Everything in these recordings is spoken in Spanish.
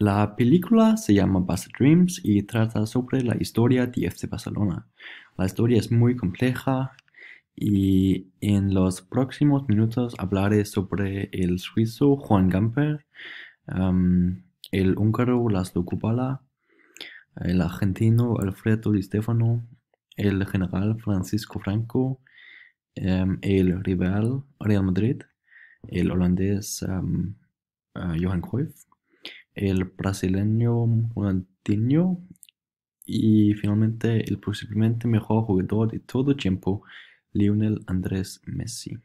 La película se llama "Bast Dreams y trata sobre la historia de FC Barcelona. La historia es muy compleja y en los próximos minutos hablaré sobre el suizo Juan Gamper, el húngaro Laszlo Kubala, el argentino Alfredo Di Stefano, el general Francisco Franco, el rival Real Madrid, el holandés ah, Johan Cruyff el brasileño Ronaldinho y finalmente el posiblemente mejor jugador de todo tiempo, Lionel Andrés Messi.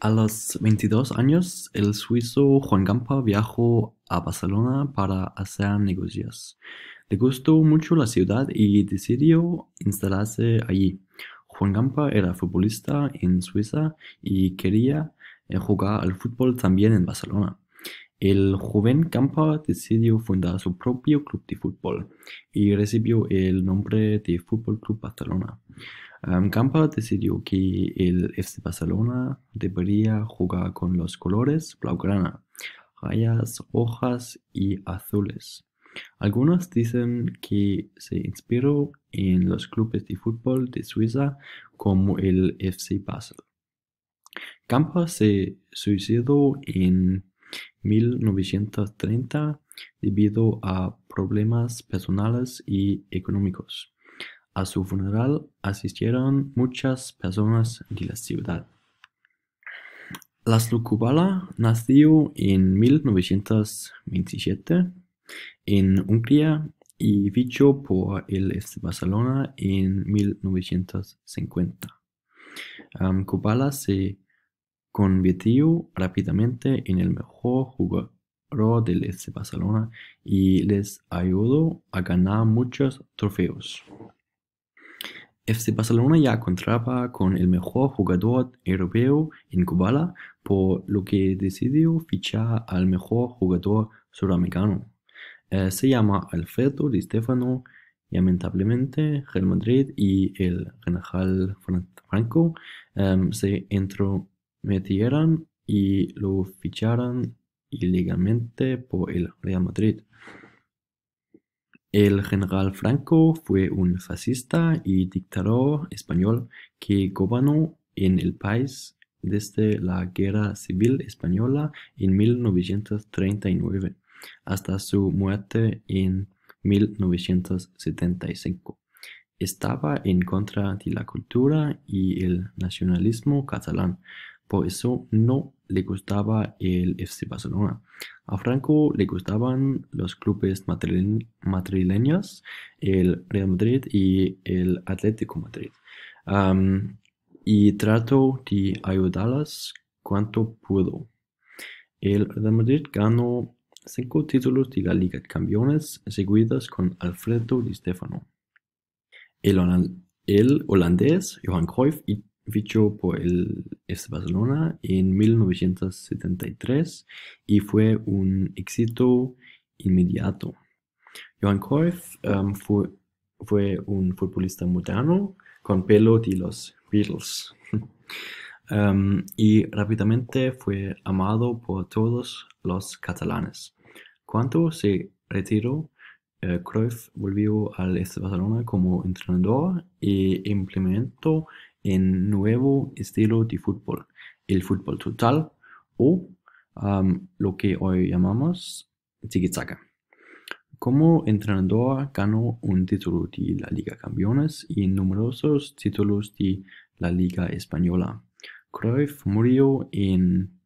A los 22 años, el suizo Juan Gampa viajó a Barcelona para hacer negocios. Le gustó mucho la ciudad y decidió instalarse allí. Juan Gampa era futbolista en Suiza y quería eh, jugar al fútbol también en Barcelona. El joven Campa decidió fundar su propio club de fútbol y recibió el nombre de Fútbol Club Barcelona. Campa decidió que el FC Barcelona debería jugar con los colores blaugrana, rayas rojas y azules. Algunos dicen que se inspiró en los clubes de fútbol de Suiza como el FC Basel. Campa se suicidó en 1930 debido a problemas personales y económicos. A su funeral asistieron muchas personas de la ciudad. Laszlo Kubala nació en 1927 en Hungría y fichó por el Barcelona en 1950. Kubala se convirtió rápidamente en el mejor jugador del FC este Barcelona y les ayudó a ganar muchos trofeos. FC Barcelona ya contaba con el mejor jugador europeo en Kubala, por lo que decidió fichar al mejor jugador sudamericano. Eh, se llama Alfredo Di Stefano, lamentablemente el Madrid y el General Franco em, se entró metieran y lo ficharan ilegalmente por el Real Madrid. El general Franco fue un fascista y dictador español que gobernó en el país desde la Guerra Civil Española en 1939 hasta su muerte en 1975. Estaba en contra de la cultura y el nacionalismo catalán, por eso no le gustaba el FC Barcelona. A Franco le gustaban los clubes madrileños, el Real Madrid y el Atlético Madrid. y trató de ayudarlas cuanto pudo. El Real Madrid ganó cinco títulos de la Liga de Campeones seguidas con Alfredo Di Stefano. El, holandés Johan Cruyff y fichó por el Este Barcelona en 1973 y fue un éxito inmediato. Johan Cruyff um, fue, fue, un futbolista moderno con pelo de los Beatles. Um, y rápidamente fue amado por todos los catalanes. Cuando se retiró, eh, Cruyff volvió al este Barcelona como entrenador e implementó en nuevo estilo de fútbol, el fútbol total o lo que hoy llamamos tiki-taka. Como entrenador ganó un título de la Liga Campeones y numerosos títulos de la Liga Española. Cruyff murió en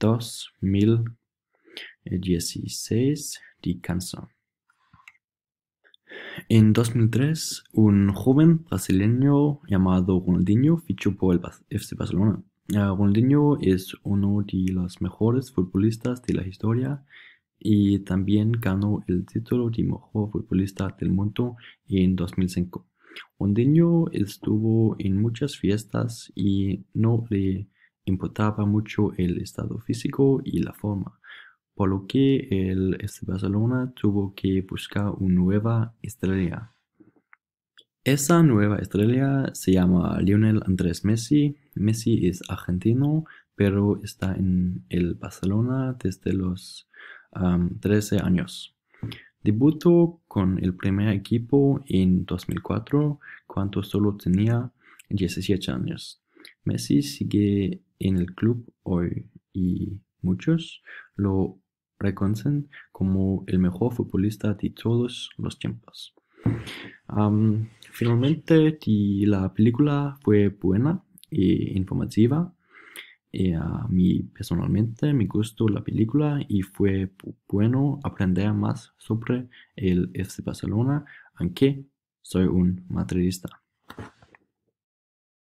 2016 de cáncer. En 2003, un joven brasileño llamado Ronaldinho fichó por el FC Barcelona. Ah, Ronaldinho es uno de los mejores futbolistas de la historia y también ganó el título de mejor futbolista del mundo en 2005. Ronaldinho estuvo en muchas fiestas y no le importaba mucho el estado físico y la forma por lo que el Barcelona este, tuvo que buscar una nueva estrella. Esa nueva estrella se llama Lionel Andrés Messi. Messi es argentino, pero está en el Barcelona desde los 13 años. Debutó con el primer equipo en 2004, cuando solo tenía 17 años. Messi sigue en el club hoy y muchos lo reconocen como el mejor futbolista de todos los tiempos. finalmente, la película fue buena e informativa. a mí personalmente me gustó la película y fue bueno aprender más sobre el FC Barcelona, aunque soy un madridista.